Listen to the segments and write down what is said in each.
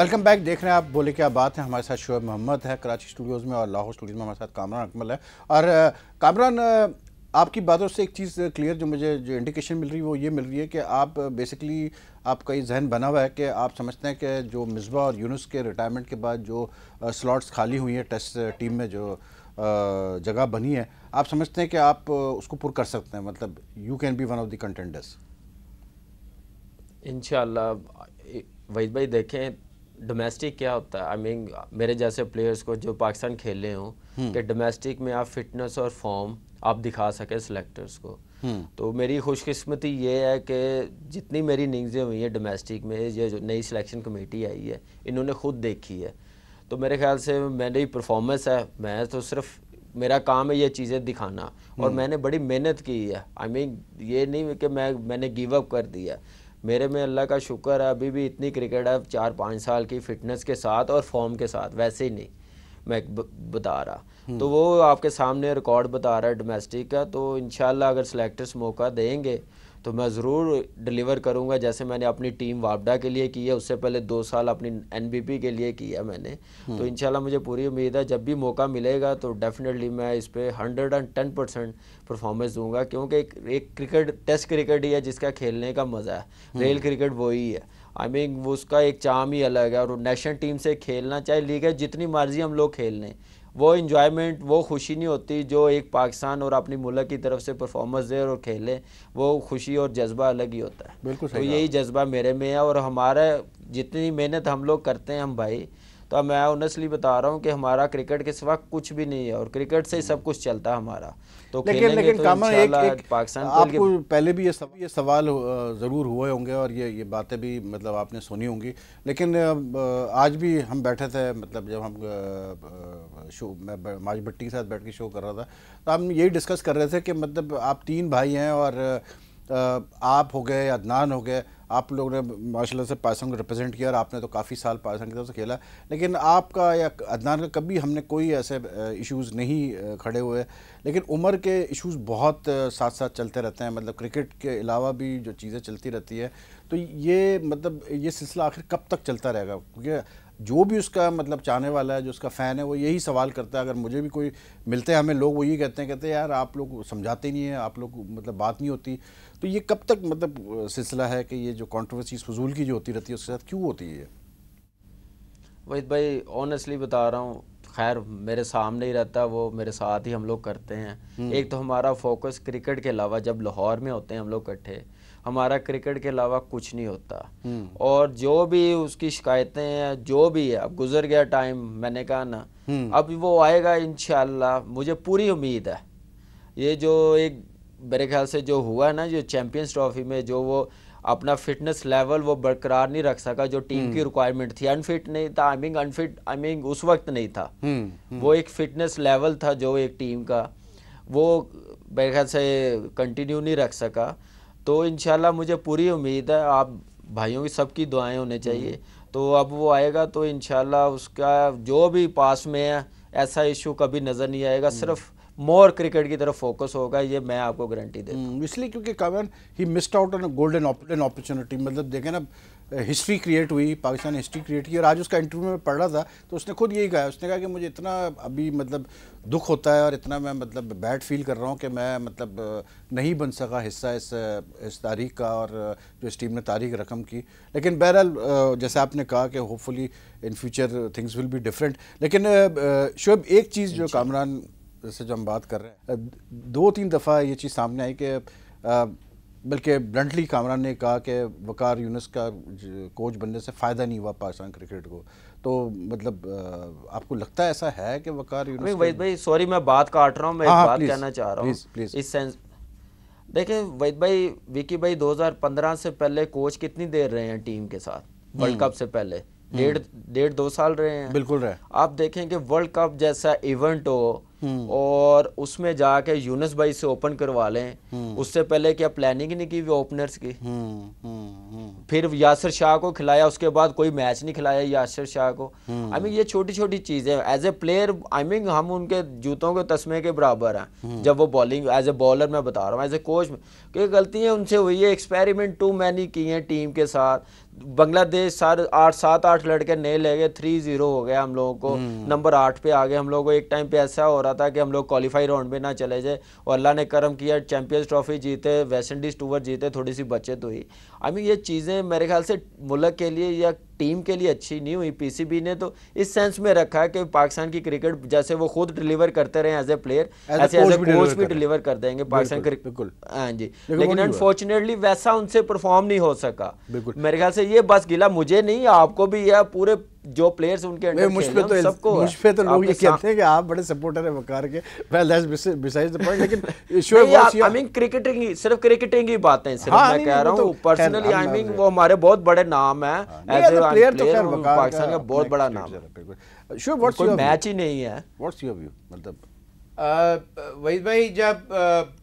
Welcome back देख रहे हैं आप बोले क्या बात है हमारे साथ शोएब मोहम्मद है कराची स्टूडियोज़ में और लाहौर स्टूडियोज़ में हमारे साथ कामरान अकमल है और कामरान आपकी बातों से एक चीज़ क्लियर जो मुझे जो इंडिकेशन मिल रही है वो ये मिल रही है कि आप बेसिकली आपका ये जहन बना हुआ है कि आप समझते हैं कि जो मिसबा और यूनुस के रिटायरमेंट के बाद जो स्लॉट्स खाली हुई हैं टेस्ट टीम में जो जगह बनी है आप समझते हैं कि आप उसको पुर कर सकते हैं मतलब you can be one of the contenders इनशाला वहीद भाई देखें डोमेस्टिक क्या होता है आई मीन मेरे जैसे प्लेयर्स को जो पाकिस्तान खेल रहे हों हम्म। कि डोमेस्टिक में आप फिटनेस और फॉर्म आप दिखा सकें सिलेक्टर्स को हम्म। तो मेरी खुशकिस्मती ये है कि जितनी मेरी इनिंग्सें हुई हैं डोमेस्टिक में ये जो नई सिलेक्शन कमेटी आई है इन्होंने खुद देखी है तो मेरे ख्याल से मेरी परफॉर्मेंस है मैं तो सिर्फ मेरा काम है ये चीज़ें दिखाना और हम्म। मैंने बड़ी मेहनत की है आई I मीन mean, ये नहीं कि मैं मैंने गिव अप कर दिया मेरे में अल्लाह का शुक्र है अभी भी इतनी क्रिकेट है चार पाँच साल की फिटनेस के साथ और फॉर्म के साथ वैसे ही नहीं मैं बता रहा हम्म। तो वो आपके सामने रिकॉर्ड बता रहा है डोमेस्टिक का तो इन अगर सेलेक्टर्स मौका देंगे तो मैं ज़रूर डिलीवर करूँगा जैसे मैंने अपनी टीम वापडा के लिए की है उससे पहले दो साल अपनी एन के लिए किया मैंने हम्म। तो इनशाला मुझे पूरी उम्मीद है जब भी मौका मिलेगा तो डेफिनेटली मैं इस पर hundred and ten percent performance दूंगा क्योंकि एक, एक क्रिकेट टेस्ट क्रिकेट ही है जिसका खेलने का मज़ा है रेल क्रिकेट वही है आई I मीन mean, उसका एक चाम ही अलग है और नेशनल टीम से खेलना चाहे लीग है जितनी मर्जी हम लोग खेल लें वो इन्जॉयमेंट वो खुशी नहीं होती जो एक पाकिस्तान और अपनी मुल्क की तरफ से परफॉर्मेंस दे और खेले वो खुशी और जज्बा अलग ही होता है बिल्कुल तो यही जज्बा मेरे में है और हमारा जितनी मेहनत हम लोग करते हैं हम भाई तो मैं ऑनेस्टली बता रहा हूँ कि हमारा क्रिकेट के सिवा कुछ भी नहीं है और क्रिकेट से ही सब कुछ चलता है हमारा तो लेकिन लेकिन तो कामन एक, एक पाकिस्तान आपको पहले भी ये सब ये सवाल ज़रूर हुए होंगे और ये ये बातें भी मतलब आपने सुनी होंगी लेकिन आज भी हम बैठे थे मतलब जब हम शो मैं माज भट्टी के साथ बैठ के शो कर रहा था तो हम यही डिस्कस कर रहे थे कि मतलब आप तीन भाई हैं और आप हो गए अदनान हो गए आप लोगों ने माशाल्लाह से पाकिस्तान को रिप्रेजेंट किया और आपने तो काफ़ी साल पाकिस्तान की तरफ से खेला लेकिन आपका या अदनान का कभी हमने कोई ऐसे इश्यूज़ नहीं खड़े हुए लेकिन उम्र के इश्यूज़ बहुत साथ साथ चलते रहते हैं मतलब क्रिकेट के अलावा भी जो चीज़ें चलती रहती है तो ये मतलब ये सिलसिला आखिर कब तक चलता रहेगा क्योंकि जो भी उसका मतलब चाहने वाला है जो उसका फ़ैन है वो यही सवाल करता है अगर मुझे भी कोई मिलते हैं हमें लोग वही कहते हैं कहते हैं यार आप लोग समझाते नहीं हैं आप लोग मतलब बात नहीं होती तो ये कब तक मतलब सिलसिला है कि ये जो कॉन्ट्रोवर्सीज फजूल की जो होती रहती है उसके साथ क्यों होती है ये भाई ऑनेस्टली बता रहा हूँ खैर मेरे सामने ही रहता वो मेरे साथ ही हम लोग करते हैं हम्म। एक तो हमारा फोकस क्रिकेट के अलावा जब लाहौर में होते हैं हम लोग इकट्ठे हमारा क्रिकेट के अलावा कुछ नहीं होता हम्म। और जो भी उसकी शिकायतें हैं जो भी है अब गुजर गया टाइम मैंने कहा ना हम्म। अब वो आएगा इन मुझे पूरी उम्मीद है ये जो एक मेरे ख्याल से जो हुआ ना जो चैम्पियंस ट्रॉफी में जो वो अपना फिटनेस लेवल वो बरकरार नहीं रख सका जो टीम की रिक्वायरमेंट हम्म। थी अनफिट नहीं था I mean unfit I mean उस वक्त नहीं था वो एक फिटनेस लेवल था जो एक टीम का वो मेरे ख्याल से कंटिन्यू नहीं रख सका तो इन मुझे पूरी उम्मीद है आप भाइयों की सबकी दुआएं होने हम्म। चाहिए तो अब वो आएगा तो इन उसका जो भी पास में है ऐसा इशू कभी नज़र नहीं आएगा हम्म। सिर्फ मोर क्रिकेट की तरफ फोकस होगा ये मैं आपको गारंटी दे हम्म, इसलिए क्योंकि कावन ही missed out on golden an opportunity मतलब देखें ना हिस्ट्री क्रिएट हुई पाकिस्तान हिस्ट्री क्रिएट की और आज उसका इंटरव्यू में पढ़ रहा था तो उसने खुद यही कहा उसने कहा कि मुझे इतना अभी मतलब दुख होता है और इतना मैं मतलब बैड फील कर रहा हूँ कि मैं मतलब नहीं बन सका हिस्सा इस इस तारीख का और जो इस टीम ने तारीख रकम की लेकिन बहरहाल जैसे आपने कहा कि hopefully in future things will be different लेकिन शुभ एक चीज़ जो कामरान से जो हम बात कर रहे हैं दो तीन दफ़ा ये चीज़ सामने आई कि बल्कि ब्लंटली कामरान ने कहा कि वकार यूनुस का कोच बनने से फ़ायदा नहीं हुआ पाकिस्तान क्रिकेट को तो मतलब आपको लगता है ऐसा है कि वकार यूनुस वहीद भाई सॉरी मैं बात काट रहा हूँ मैं हाँ, एक हाँ, बात कहना चाह रहा हूँ इस सेंस देखिए वैद भाई विकी भाई 2015 से पहले कोच कितनी देर रहे हैं टीम के साथ वर्ल्ड हम्म। कप से पहले डेढ़ हम्म। डेढ़ दो साल रहे हैं बिल्कुल रहे आप देखें कि वर्ल्ड कप जैसा इवेंट हो हम्म। और उसमें जाके यूनस भाई से ओपन करवा लें हम्म। उससे पहले क्या प्लानिंग नहीं की हुई ओपनर्स की हुँ, हुँ, फिर यासर शाह को खिलाया उसके बाद कोई मैच नहीं खिलाया यासर शाह को आई मीन ये छोटी छोटी चीजें as a player I mean हम उनके जूतों के तस्मे के बराबर हैं जब वो बॉलिंग एज ए बॉलर मैं बता रहा हूँ एज ए कोच में कि गलतियाँ उनसे हुई है एक्सपेरिमेंट टू मैनी की हैं टीम के साथ बांग्लादेश सर आठ सात आठ लड़के नए ले गए थ्री जीरो हो गया हम लोगों को नंबर हम्म। आठ पे आ गए हम लोगों को एक टाइम पे ऐसा हो रहा था कि हम लोग क्वालिफाई राउंड में ना चले जाए और अल्लाह ने करम किया चैंपियंस ट्रॉफी जीते वेस्ट इंडीज़ टूवर जीते थोड़ी सी बचत हुई आई मीन ये चीज़ें मेरे ख्याल से मुल्क के लिए या टीम के लिए अच्छी नहीं हुई पीसीबी ने तो इस सेंस में रखा है कि पाकिस्तान की क्रिकेट जैसे वो खुद डिलीवर करते रहे एज ए प्लेयर ऐसे एज ए कोच भी डिलीवर कर देंगे पाकिस्तान क्रिकेट हाँ जी लेकिन अनफॉर्चुनेटली वैसा उनसे परफॉर्म नहीं हो सका मेरे ख्याल से ये बस गिला मुझे नहीं आपको भी यह पूरे जो प्लेयर्स उनके अंडर मुझ पे तो सबको मुझ पे तो लोग ये कहते हैं कि आप बड़े सपोर्टर हैं वकार के well that's beside the point लेकिन sure was I mean cricketing ही सिर्फ क्रिकेटिंग ही बातें सिर्फ हाँ, मैं कह रहा हूं पर्सनली आई मीन वो हमारे बहुत बड़े नाम है एज ए प्लेयर तो खैर वकार पाकिस्तान का बहुत बड़ा नाम है श्योर व्हाट्स योर मैच ही नहीं है व्हाट्स योर व्यू मतलब uh, वही भाई जब uh,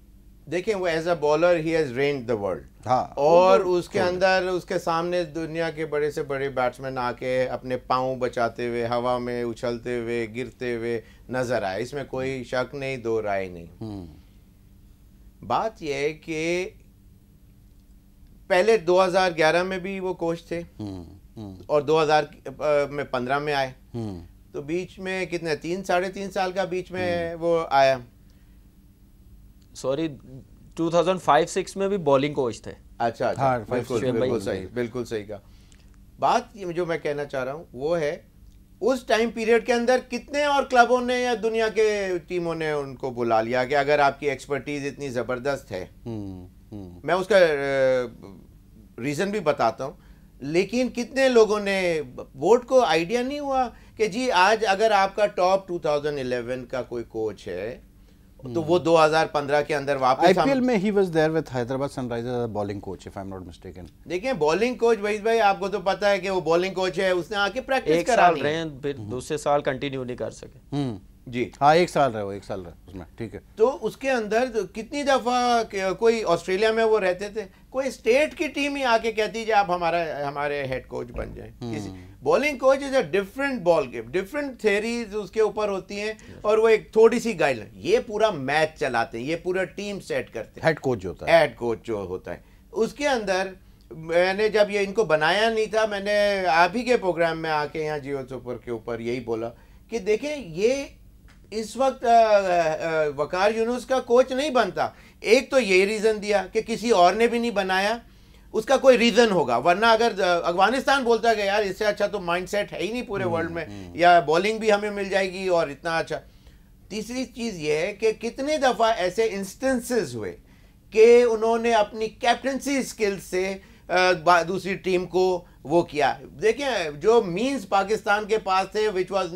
देखें वो एज अ बॉलर ही हैज रेंड द वर्ल्ड था और तो- उसके तो- अंदर उसके सामने दुनिया के बड़े से बड़े बैट्समैन आके अपने पाँव बचाते हुए हवा में उछलते हुए गिरते हुए नजर आए इसमें कोई शक नहीं दो राय नहीं हम्म। बात यह कि पहले 2011 में भी वो कोच थे हम्म, हम्म। और 2000 में 15 में आए तो बीच में कितने तीन साढ़े तीन साल का बीच में वो आया सॉरी 2005-6 में भी बॉलिंग कोच थे अच्छा, अच्छा। हाँ, बिल्कुल बिल्कुल सही बिल्कुल सही का बात जो मैं कहना चाह रहा हूँ वो है उस टाइम पीरियड के अंदर कितने और क्लबों ने या दुनिया के टीमों ने उनको बुला लिया कि अगर आपकी एक्सपर्टीज इतनी ज़बरदस्त है हम्म, हम्म। मैं उसका रीज़न भी बताता हूँ लेकिन कितने लोगों ने बोर्ड को आइडिया नहीं हुआ कि जी आज अगर आपका टॉप 2011 का कोई कोच है तो वो 2015 के अंदर वापस आईपीएल में ही was there with Hyderabad Sunrisers bowling coach if I am not mistaken देखिए बॉलिंग कोच वहीद भाई आपको तो पता है कि वो बॉलिंग कोच है उसने आके प्रैक्टिस करा साल रहे हैं फिर हम्म। दूसरे साल कंटिन्यू नहीं कर सके हम्म। जी हाँ एक साल रहे वो एक साल रहे उसमें ठीक है तो उसके अंदर तो कितनी दफ़ा कोई ऑस्ट्रेलिया में वो रहते थे कोई स्टेट की टीम ही आके कहती है आप हमारा हमारे हेड कोच बन जाए हम्म। Bowling coach is a different ball game different theories उसके ऊपर होती हैं और वो एक थोड़ी सी गाइडलाइन ये पूरा मैच चलाते हैं ये पूरा टीम सेट करते हैं हेड कोच जो होता है हेड कोच जो होता है उसके अंदर मैंने जब ये इनको बनाया नहीं था मैंने आप ही के प्रोग्राम में आके यहाँ जियो सुपर के ऊपर यही बोला कि देखें ये इस वक्त आ, आ, वकार यूनुस का कोच नहीं बनता एक तो यही रीज़न दिया कि किसी और ने भी नहीं बनाया उसका कोई रीज़न होगा वरना अगर अफगानिस्तान बोलता है यार इससे अच्छा तो माइंडसेट है ही नहीं पूरे वर्ल्ड में हम्म, हम्म। या बॉलिंग भी हमें मिल जाएगी और इतना अच्छा तीसरी चीज़ ये है कि कितने दफ़ा ऐसे इंस्टेंसेस हुए कि उन्होंने अपनी कैप्टनसी स्किल से दूसरी टीम को वो किया देखिए जो मीन्स पाकिस्तान के पास थे which was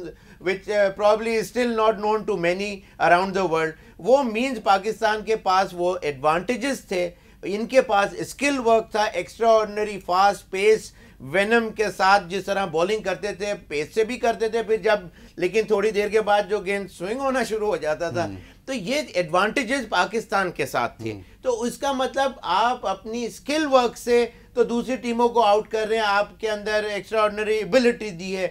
which probably still not known to many around the world वो मीन्स पाकिस्तान के पास वो एडवांटेजेस थे इनके पास स्किल वर्क था extraordinary fast pace venom के साथ जिस तरह बॉलिंग करते थे पेस से भी करते थे फिर जब लेकिन थोड़ी देर के बाद जो गेंद स्विंग होना शुरू हो जाता था हम्म। तो ये एडवांटेजेस पाकिस्तान के साथ थे हम्म। तो उसका मतलब आप अपनी स्किल वर्क से तो दूसरी टीमों को आउट कर रहे हैं आपके अंदर एक्स्ट्रा ऑर्डनरी एबिलिटी दी है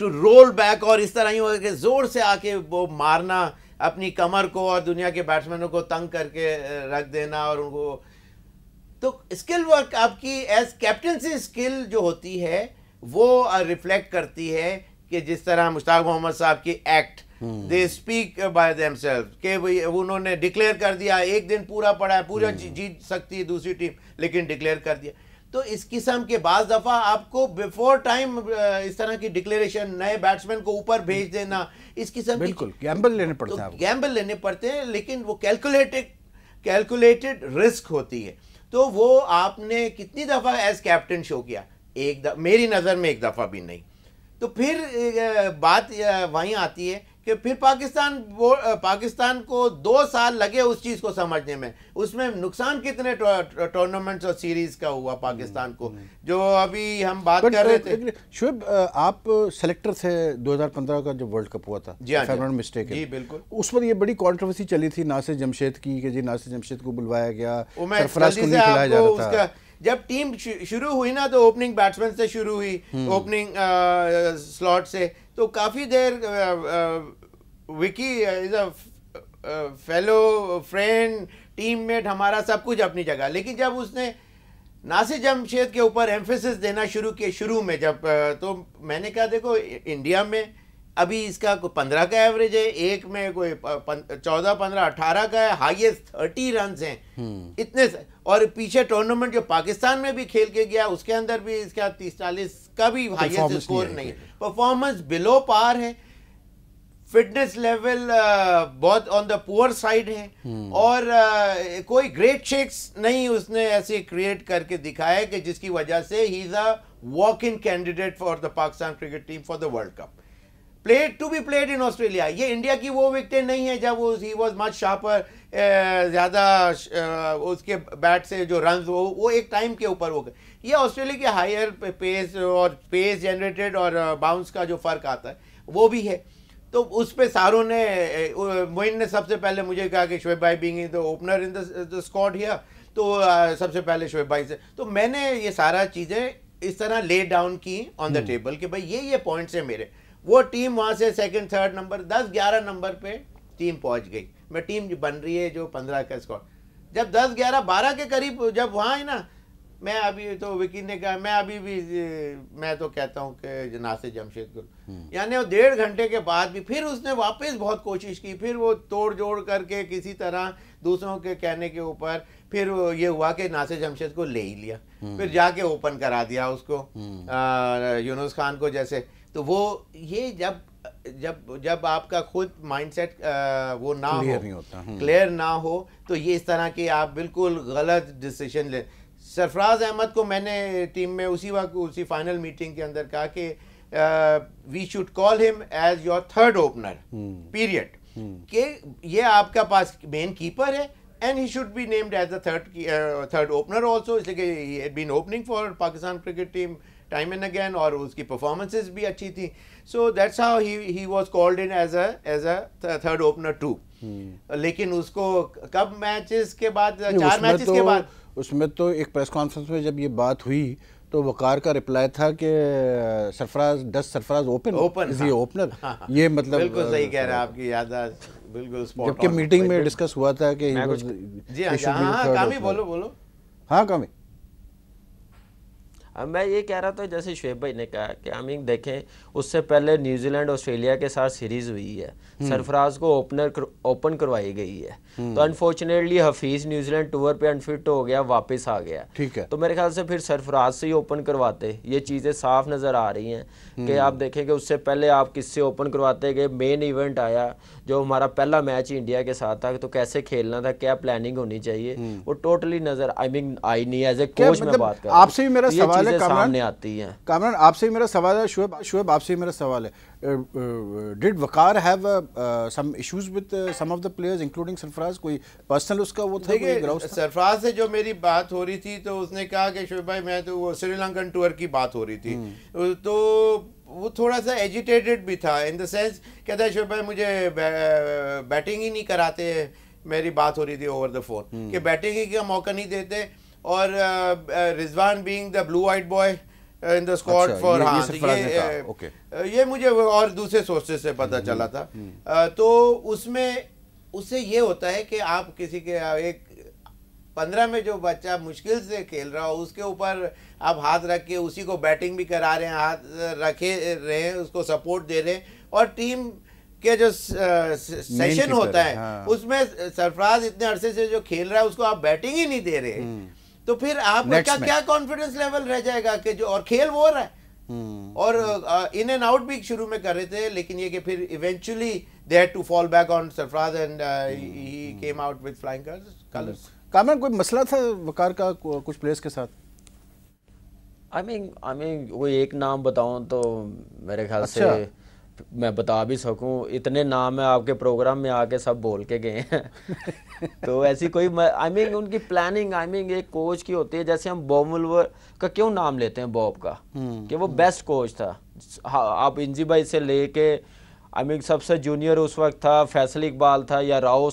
टू रोल बैक और इस तरह ही जोर से आके वो मारना अपनी कमर को और दुनिया के बैट्समैनों को तंग करके रख देना और उनको तो स्किल वर्क आपकी एज कैप्टनसी स्किल जो होती है वो रिफ्लेक्ट करती है कि जिस तरह मुश्ताक मोहम्मद साहब की act they speak by them के उन्होंने डिक्लेयर कर दिया एक दिन पूरा पड़ा है पूरा हम्म। जीत सकती है दूसरी टीम लेकिन डिक्लेयर कर दिया तो इस किस्म के बाद दफ़ा आपको बिफोर टाइम इस तरह की डिक्लेरेशन नए बैट्समैन को ऊपर भेज देना इस किस्म बिल्कुल गैम्बल लेने पड़ते हैं तो गैम्बल लेने पड़ते हैं लेकिन वो कैलकुलेटेड कैलकुलेटेड रिस्क होती है तो वो आपने कितनी दफ़ा एज कैप्टन शो किया एक मेरी नज़र में एक दफ़ा भी नहीं तो फिर बात वहीं आती है कि फिर पाकिस्तान पाकिस्तान को दो साल लगे उस चीज़ को समझने में उसमें नुकसान कितने टूर्नामेंट्स और सीरीज का हुआ पाकिस्तान को हम्म, हम्म। जो अभी हम बात कर रहे थे शुभ आप सेलेक्टर थे 2015 का जो वर्ल्ड कप हुआ था जी हाँ मिस्टेक जी बिल्कुल उस पर ये बड़ी कंट्रोवर्सी चली थी नासिर जमशेद की कि जी नासिर जमशेद को बुलवाया गया जब टीम शुरू हुई ना तो ओपनिंग बैट्समैन से शुरू हुई ओपनिंग हम्म। स्लॉट से तो काफ़ी देर Vicky is a fellow friend teammate हमारा सब कुछ अपनी जगह लेकिन जब उसने नासिर जमशेद के ऊपर एम्फेसिस देना शुरू किया शुरू में जब तो मैंने कहा देखो इंडिया में अभी इसका कोई पंद्रह का एवरेज है एक में कोई चौदह पंद्रह अठारह का है हाईएस्ट थर्टी रन हैं हम्म। इतने और पीछे टूर्नामेंट जो पाकिस्तान में भी खेल के गया उसके अंदर भी इसका तीस चालीस भी हाईएस्ट स्कोर नहीं है परफॉर्मेंस बिलो पार है फिटनेस लेवल uh, बहुत ऑन द पुअर साइड है हम्म। और uh, कोई ग्रेट शेक्स नहीं उसने ऐसे क्रिएट करके दिखाया कि जिसकी वजह से ही is a walk in candidate for the Pakistan cricket team for the world cup played to be played in Australia ये इंडिया की वो विकटें नहीं है जब ही वॉज मच शार्पर ज़्यादा उसके बैट से जो रन वो वो एक टाइम के ऊपर हो गए ये ऑस्ट्रेलिया के हायर पेस और पेस जनरेटेड और बाउंस uh, का जो फ़र्क आता है वो भी है तो उस पर सारों ने मोइन uh, uh, ने सबसे पहले मुझे कहा कि शोएब भाई being the opener in the squad here तो सबसे पहले शोएब भाई से तो मैंने ये सारा चीज़ें इस तरह ले डाउन की ऑन द टेबल कि भाई ये ये पॉइंट्स हैं मेरे वो टीम वहाँ से सेकंड थर्ड नंबर दस ग्यारह नंबर पे टीम पहुँच गई मैं टीम बन रही है जो पंद्रह का स्कॉट जब दस ग्यारह बारह के करीब जब वहाँ है ना मैं अभी तो विकी ने कहा मैं अभी भी मैं तो कहता हूँ कि जनासे जमशेद गुल हम्म। यानी वो डेढ़ घंटे के बाद भी फिर उसने वापस बहुत कोशिश की फिर वो तोड़ जोड़ करके किसी तरह दूसरों के कहने के ऊपर फिर ये हुआ कि नासे जमशेद को ले ही लिया हम्म। फिर जाके ओपन करा दिया उसको हम्म। यूनुस खान को जैसे तो वो ये जब जब जब आपका खुद माइंडसेट वो ना हो क्लियर ना हो तो ये इस तरह की आप बिल्कुल गलत डिसीजन ले सरफराज अहमद को मैंने टीम में उसी वक्त उसी फाइनल मीटिंग के अंदर कहा कि we should call him as your third opener period कि ये आपका पास मेन कीपर है and he should be named as the third opener also इसलिए been opening for Pakistan cricket team time and again और उसकी परफॉर्मेंसेज भी अच्छी थी so that's how he was called in as as a third opener too लेकिन उसको कब matches के बाद चार मैचेस तो के बाद उसमें तो एक प्रेस कॉन्फ्रेंस में जब ये बात हुई तो वकार का रिप्लाई था कि सरफराज दस सरफराज ओपन ओपन ये ओपनर हाँ। हाँ, हाँ। ये मतलब बिल्कुल सही कह रहे हैं आपकी याददाश्त बिल्कुल जबकि मीटिंग में डिस्कस हुआ था कि जी हाँ कामी बोलो बोलो हाँ कामी अब मैं ये कह रहा था जैसे शुएब भाई ने कहा कि अमीन देखें उससे पहले न्यूजीलैंड ऑस्ट्रेलिया के साथ सीरीज़ हुई है हम्म। सरफराज को ओपनर कर, ओपन करवाई गई है हम्म। तो अनफॉर्चुनेटली हफीज़ न्यूजीलैंड टूर पे अनफिट हो गया वापस आ गया ठीक है तो मेरे ख्याल से फिर सरफराज से ही ओपन करवाते ये चीज़ें साफ नज़र आ रही है कि हम्म। आप देखें कि उससे पहले आप किससे ओपन करवाते गए मेन इवेंट आया जो हमारा पहला मैच इंडिया के साथ था तो कैसे खेलना था क्या प्लानिंग होनी चाहिए वो टोटली नज़र आई मीन आई नहीं एज ए कोच में बात कर आपसे भी मेरा तो सवाल चीजें सामने आती हैं कामरान आपसे ही मेरा सवाल है शुएब शुएब आपसे ही मेरा सवाल है did Waqar have some issues with some of the players including Sarfaraz कोई पर्सनल उसका वो था कोई सरफराज से जो मेरी बात हो रही थी तो उसने कहा कि शुएब भाई मैं तो वो श्रीलंकन टूर की बात हो रही थी हम्म। तो, तो वो थोड़ा सा एजिटेटेड भी था इन द सेंस कहता है शुएब भाई मुझे बैटिंग ही नहीं कराते मेरी बात हो रही थी ओवर द फोन कि बैटिंग ही का मौका नहीं देते और Rizwan being the blue white boy in the squad for हाँ ये ये, uh, uh, ये मुझे और दूसरे सोर्सेस से पता हम्म, चला था हम्म। uh, तो उसमें उससे ये होता है कि आप किसी के एक पंद्रह में जो बच्चा मुश्किल से खेल रहा हो उसके ऊपर आप हाथ रख के उसी को बैटिंग भी करा रहे हैं हाथ रखे रहे हैं उसको सपोर्ट दे रहे हैं और टीम के जो सेशन होता है हाँ। उसमें सरफराज इतने अरसे से जो खेल रहा है उसको आप बैटिंग ही नहीं दे रहे हम्म। तो फिर आपका क्या कॉन्फिडेंस लेवल रह जाएगा कि जो और खेल वो रहा है हम्म। और इन एंड आउट भी शुरू में कर रहे थे लेकिन ये कि फिर eventually they had to fall back on Sarfaraz and he came out with flying colours Kamran कोई मसला था वकार का कुछ प्लेयर्स के साथ आई मीन आई मीन कोई एक नाम बताऊं तो मेरे ख्याल अच्छा। से मैं बता भी सकूं इतने नाम है आपके प्रोग्राम में आके सब बोल के गए हैं तो ऐसी कोई आई मीन I mean, उनकी planning I I mean mean, एक कोच की होती है जैसे हम बोमुलवर का क्यों नाम लेते हैं बॉब का हम्म, कि वो बेस्ट हम्म। कोच था हाँ, आप इंजी भाई से लेके आई मीन सबसे जूनियर उस वक्त था फैसल इकबाल था या राव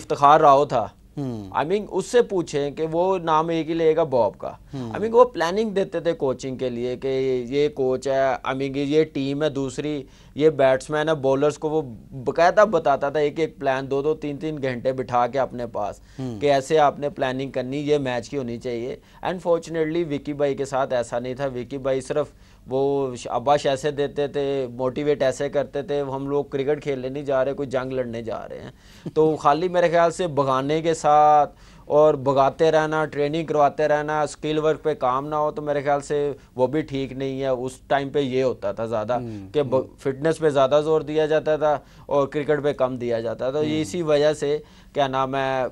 इफ्तार राव था आई मीन उससे पूछें कि वो नाम एक ही लेगा बॉब का आई मीन वो प्लानिंग देते थे कोचिंग के लिए कि ये कोच है आई मीन ये टीम है दूसरी ये बैट्समैन है बॉलर्स को वो बकायदा बताता था एक एक प्लान दो दो तीन तीन घंटे बिठा के अपने पास कि ऐसे आपने प्लानिंग करनी ये मैच की होनी चाहिए अनफॉर्चुनेटली विकी भाई के साथ ऐसा नहीं था विकी भाई सिर्फ वो शाबाश ऐसे देते थे मोटिवेट ऐसे करते थे हम लोग क्रिकेट खेलने नहीं जा रहे कोई जंग लड़ने जा रहे हैं तो खाली मेरे ख्याल से भगाने के साथ और भगाते रहना ट्रेनिंग करवाते रहना स्किल वर्क पे काम ना हो तो मेरे ख्याल से वो भी ठीक नहीं है उस टाइम पे ये होता था ज़्यादा हम्म, कि फिटनेस हम्म। पे ज़्यादा जोर दिया जाता था और क्रिकेट पे कम दिया जाता था तो हम्म। इसी वजह से क्या नाम है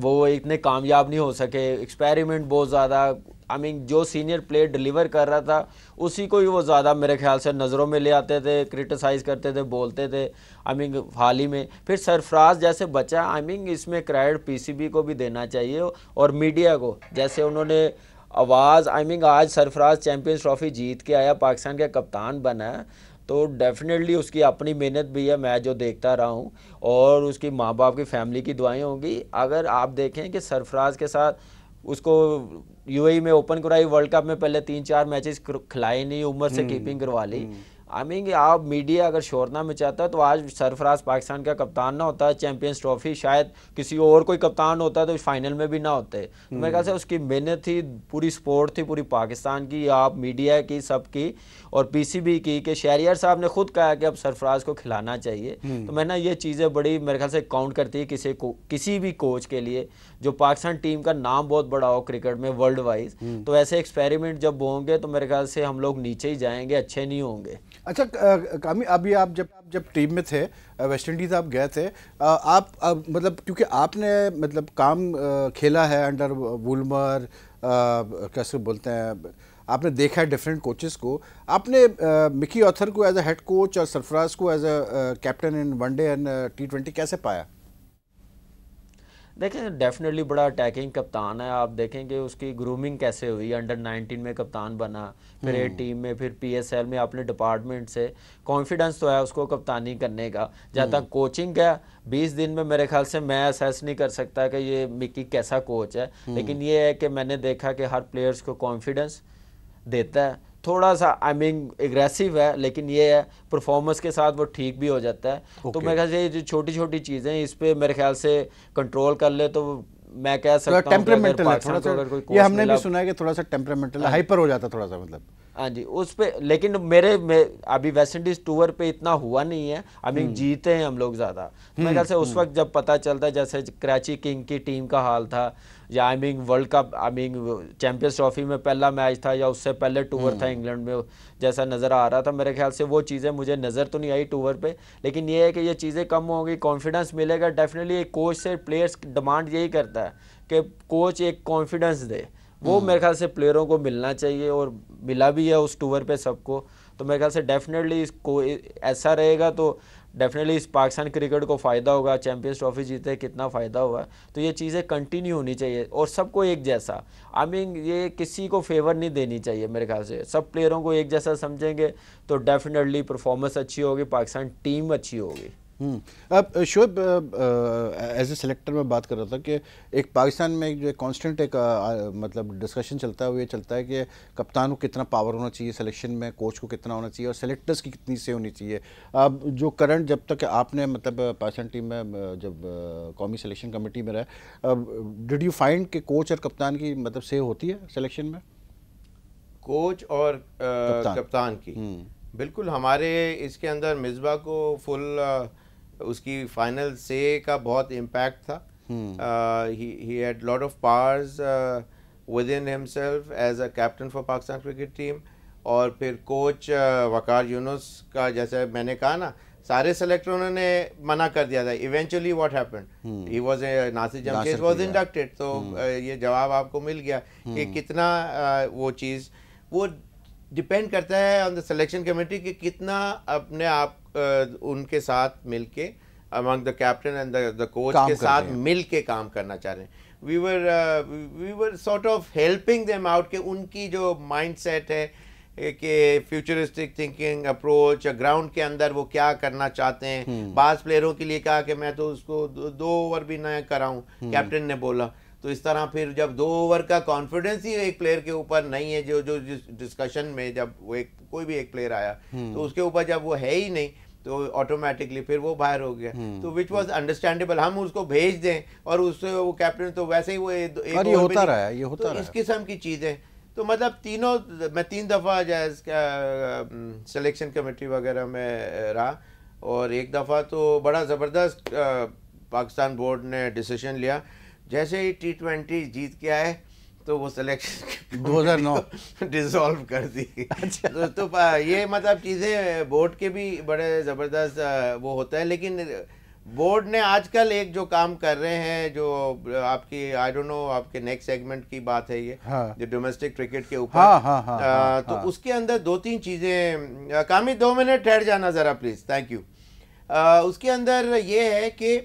वो इतने कामयाब नहीं हो सके एक्सपेरिमेंट बहुत ज़्यादा आई मीन जो सीनियर प्लेयर डिलीवर कर रहा था उसी को ही वो ज़्यादा मेरे ख्याल से नज़रों में ले आते थे क्रिटिसाइज़ करते थे बोलते थे आई मीन हाल ही में फिर सरफराज जैसे बचा आई मीन इसमें क्रेडिट पीसीबी को भी देना चाहिए और मीडिया को जैसे उन्होंने आवाज़ आई मीन आज सरफराज चैम्पियंस ट्रॉफी जीत के आया पाकिस्तान का कप्तान बना तो डेफिनेटली उसकी अपनी मेहनत भी है मैं जो देखता रहा हूँ और उसकी माँ बाप की फैमिली की दुआएं होंगी अगर आप देखें कि सरफराज के साथ उसको यूएई e में ओपन कराई वर्ल्ड कप में पहले तीन चार मैचेस खिलाए नहीं उम्र से कीपिंग हम्म। करवा ली हम्म। आई मीन कि आप मीडिया अगर शोर ना मचाता तो आज सरफराज पाकिस्तान का कप्तान ना होता चैंपियंस ट्रॉफी शायद किसी और कोई कप्तान होता तो फाइनल में भी ना होते तो मेरे ख्याल से उसकी मेहनत थी पूरी स्पोर्ट थी पूरी पाकिस्तान की आप मीडिया की सबकी और पीसीबी की कि शहरियार साहब ने खुद कहा कि अब सरफराज को खिलाना चाहिए हम्म। तो मैंने ये चीज़ें बड़ी मेरे ख्याल से काउंट करती है किसी को किसी भी कोच के लिए जो पाकिस्तान टीम का नाम बहुत बड़ा हो क्रिकेट में वर्ल्ड हम्म। वाइज तो ऐसे एक्सपेरिमेंट जब होंगे तो मेरे ख्याल से हम लोग नीचे ही जाएंगे अच्छे नहीं होंगे अच्छा कामी अभी आप जब आप जब टीम में थे वेस्ट इंडीज़ आप गए थे आप, आप मतलब क्योंकि आपने मतलब काम खेला है अंडर वुलमर कैसे बोलते हैं आपने देखा है डिफरेंट कोचेस को आपने मिकी ऑथर को एज अ हेड कोच और सरफराज को as a captain in one day and T twenty कैसे पाया देखें डेफिनेटली बड़ा अटैकिंग कप्तान है आप देखेंगे उसकी ग्रूमिंग कैसे हुई अंडर 19 में कप्तान बना फिर ए टीम हम्म। में फिर पीएसएल में अपने डिपार्टमेंट से कॉन्फिडेंस तो है उसको कप्तानी करने का जहाँ तक कोचिंग का 20 दिन में मेरे ख्याल से मैं असेस नहीं कर सकता कि ये मिकी कैसा कोच है हम्म। लेकिन ये है कि मैंने देखा कि हर प्लेयर्स को कॉन्फिडेंस देता है थोड़ा सा आई मीन एग्रेसिव है लेकिन ये है परफॉर्मेंस के साथ वो ठीक भी हो जाता है तो okay. तो मेरे ख्याल से ये जो छोटी छोटी चीज़ें इस पर मेरे ख्याल से कंट्रोल कर ले तो मैं कह सकता हूँ टेम्परामेंटल है थोड़ा सा ये हमने भी तो- सुना है कि थोड़ा सा टेम्परामेंटल हाइपर हो जाता है थोड़ा सा मतलब हाँ जी उस पर लेकिन मेरे में अभी वेस्ट इंडीज टूर पे इतना हुआ नहीं है अभी हम्म। जीते हैं हम लोग ज़्यादा तो मेरे हम्म, ख्याल से उस हम्म। वक्त जब पता चलता है जैसे कराची किंग की टीम का हाल था या I mean world cup I mean champions trophy में पहला मैच था या उससे पहले टूर था हम्म। इंग्लैंड में जैसा नज़र आ रहा था मेरे ख्याल से वो चीज़ें मुझे नज़र तो नहीं आई टूर पर लेकिन ये है कि ये चीज़ें कम होंगी कॉन्फिडेंस मिलेगा डेफिनेटली एक कोच से प्लेयर्स डिमांड यही करता है कि कोच एक कॉन्फिडेंस दे वो हम्म। मेरे ख्याल से प्लेयरों को मिलना चाहिए और मिला भी है उस टूर पे सबको तो मेरे ख्याल से डेफिनेटली इसको ऐसा रहेगा तो डेफिनेटली इस पाकिस्तान क्रिकेट को फ़ायदा होगा चैम्पियंस ट्रॉफी जीते कितना फ़ायदा होगा तो ये चीज़ें कंटिन्यू होनी चाहिए और सबको एक जैसा आई मीन ये किसी को फेवर नहीं देनी चाहिए मेरे ख्याल से सब प्लेयरों को एक जैसा समझेंगे तो डेफिनेटली परफॉर्मेंस अच्छी होगी पाकिस्तान टीम अच्छी होगी हम्म। अब शोब एज ए सेलेक्टर में बात कर रहा था कि एक पाकिस्तान में एक जो कांस्टेंट एक मतलब डिस्कशन चलता है वो ये चलता है कि कप्तान को कितना पावर होना चाहिए सिलेक्शन में कोच को कितना होना चाहिए और सेलेक्टर्स की कितनी से होनी चाहिए अब जो करंट जब तक आपने मतलब पाकिस्तान टीम में जब कौमी सिलेक्शन कमेटी में रहा डिड यू फाइंड कि कोच और कप्तान की मतलब से होती है सिलेक्शन में कोच और आ, कप्तान, कप्तान की हम्म। बिल्कुल हमारे इसके अंदर मिसबा को फुल उसकी फाइनल से का बहुत इम्पैक्ट था he had lot of powers within himself as a captain for Pakistan cricket team और फिर कोच uh, वकार यूनुस का जैसे मैंने कहा ना सारे सेलेक्टरों ने मना कर दिया था eventually what happen he was Nasir Jamshed was inducted तो ये जवाब आपको मिल गया कि hmm. कितना uh, वो चीज़ वो डिपेंड करता है ऑन द सिलेक्शन कमेटी कि कितना अपने आप उनके साथ मिलके among the captain and the coach के साथ मिलके काम करना चाह रहे हैं we were we were sort of helping them out कि उनकी जो सेट है कि फ्यूचरिस्टिक थिंकिंग अप्रोच ग्राउंड के अंदर वो क्या करना चाहते हैं हम्म। बास प्लेयरों के लिए कहा कि मैं तो उसको दो ओवर भी ना कराऊं कैप्टन हम्म। ने बोला तो इस तरह फिर जब दो ओवर का कॉन्फिडेंस ही एक प्लेयर के ऊपर नहीं है जो जो जिस डिस्कशन में जब वो एक कोई भी एक प्लेयर आया हम्म। तो उसके ऊपर जब वो है ही नहीं तो ऑटोमेटिकली फिर वो बाहर हो गया हम्म। तो विच वॉज अंडरस्टैंडेबल हम उसको भेज दें और उससे वो कैप्टन तो वैसे ही वो एक ये होता रहा ये होता तो रहा इस किस्म की चीज़ें तो मतलब तीनों मैं तीन दफ़ा सिलेक्शन कमेटी वगैरह में रहा और एक दफ़ा तो बड़ा ज़बरदस्त पाकिस्तान बोर्ड ने डिसीजन लिया जैसे ही टी ट्वेंटी जीत के आए तो वो सिलेक्शन दो हज़ार नौ डिजोल्व कर दी अच्छा तो, तो ये मतलब चीज़ें बोर्ड के भी बड़े ज़बरदस्त वो होता है लेकिन बोर्ड ने आजकल एक जो काम कर रहे हैं जो आपकी आई डोंट नो आपके नेक्स्ट सेगमेंट की बात है ये हाँ। जो डोमेस्टिक क्रिकेट के ऊपर हाँ, हाँ, हाँ, हाँ, तो हाँ। उसके अंदर दो तीन चीज़ें कामी दो मिनट ठहर जाना ज़रा प्लीज़ थैंक यू आ, उसके अंदर ये है कि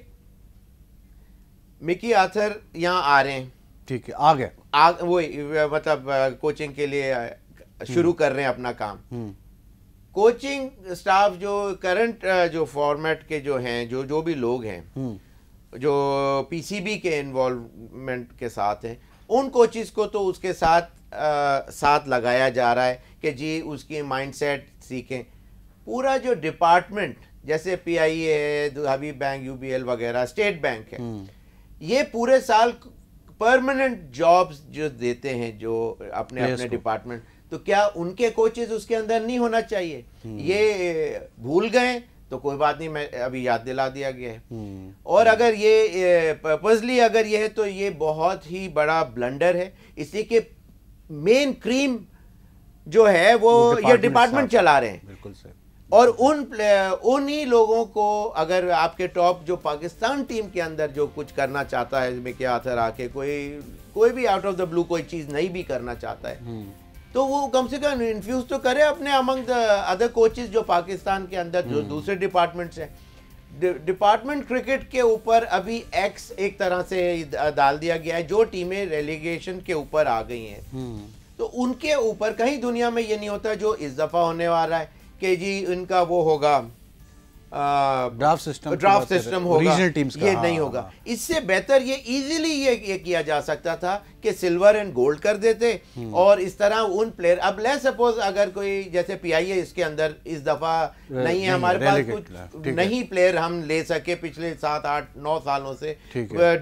मिकी आथर यहाँ आ रहे हैं ठीक है आ गए आ वो मतलब कोचिंग के लिए शुरू हम्म। कर रहे हैं अपना काम कोचिंग हम्म। स्टाफ जो करंट जो फॉर्मेट के जो हैं जो जो भी लोग हैं हम्म। जो पीसीबी के इन्वॉल्वमेंट के साथ हैं उन कोचिज को तो उसके साथ आ, साथ लगाया जा रहा है कि जी उसकी माइंडसेट सीखें पूरा जो डिपार्टमेंट जैसे पीआईए है हबीब बैंक यूबीएल वगैरह स्टेट बैंक है ये पूरे साल परमानेंट जॉब्स जो देते हैं जो अपने अपने डिपार्टमेंट तो क्या उनके कोचेज उसके अंदर नहीं होना चाहिए hmm. ये भूल गए तो कोई बात नहीं मैं अभी याद दिला दिया गया है hmm. और hmm. अगर ये पर्पजली अगर ये है तो ये बहुत ही बड़ा ब्लंडर है इसलिए कि मेन क्रीम जो है वो, ये डिपार्टमेंट चला रहे हैं बिल्कुल सर और उन उन्हीं लोगों को अगर आपके टॉप जो पाकिस्तान टीम के अंदर जो कुछ करना चाहता है इसमें क्या असर आके कोई कोई भी आउट ऑफ द ब्लू कोई चीज़ नहीं भी करना चाहता है हम्म। तो वो कम से कम इन्फ्यूज़ तो करे अपने अमंग अदर कोचेज जो पाकिस्तान के अंदर जो हम्म। दूसरे डिपार्टमेंट्स हैं डिपार्टमेंट क्रिकेट के ऊपर अभी एक्स एक तरह से डाल दिया गया है जो टीमें रेलीगेशन के ऊपर आ गई हैं हम्म। तो उनके ऊपर कहीं दुनिया में ये नहीं होता जो इस दफ़ा होने वाला है कि जी इनका वो होगा ड्राफ्ट सिस्टम ड्राफ्ट सिस्टम होगा रीजनल टीम्स का, ये नहीं हाँ, होगा हाँ, हाँ। इससे बेहतर ये इजीली ये, ये किया जा सकता था कि सिल्वर एंड गोल्ड कर देते हम्म। और इस तरह उन प्लेयर अब ले सपोज अगर कोई जैसे पीआईए इसके अंदर इस दफा नहीं है हमारे पास कुछ नहीं प्लेयर हम ले सके पिछले सात आठ नौ सालों से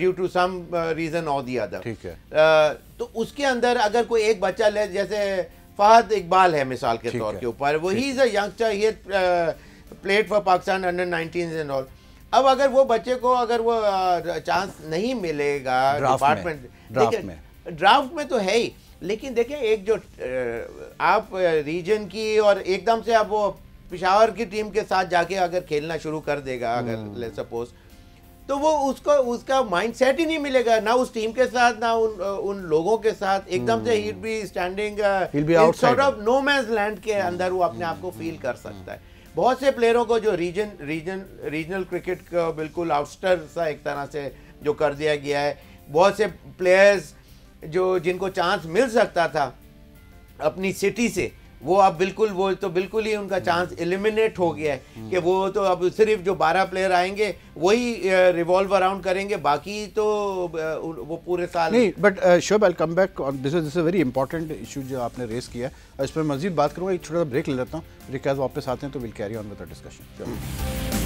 due to some reason of the other तो उसके अंदर अगर कोई एक बच्चा ले जैसे फहद इकबाल है मिसाल के तौर के ऊपर वो he is a youngster he played for Pakistan under nineteen and all अब अगर वो बच्चे को अगर वो चांस uh, नहीं मिलेगा डिपार्टमेंट ड्राफ्ट में ड्राफ्ट में तो है ही लेकिन देखिए एक जो uh, आप रीजन uh, की और एकदम से आप वो पिशावर की टीम के साथ जाके अगर खेलना शुरू कर देगा अगर सपोज हम्म। तो वो उसको उसका माइंड सेट ही नहीं मिलेगा ना उस टीम के साथ ना उन उन लोगों के साथ एकदम से he be standing of no man's land के अंदर वो hmm. अपने आप को फील कर सकता है बहुत से प्लेयरों को जो रीजन रीजन रीजनल क्रिकेट का बिल्कुल आउटस्टर सा एक तरह से जो कर दिया गया है बहुत से प्लेयर्स जो जिनको चांस मिल सकता था अपनी सिटी से वो अब बिल्कुल वो तो बिल्कुल ही उनका चांस एलिमिनेट हो गया है कि वो तो अब सिर्फ जो बारह प्लेयर आएंगे वही रिवॉल्व अराउंड करेंगे बाकी तो वो पूरे साल नहीं but Shoaib I come back on this this very important issue जो आपने रेस किया है और इस पर मजीद बात करूँगा एक छोटा सा ब्रेक ले लेता हूँ ब्रेक वापस आते हैं तो will carry on with discussion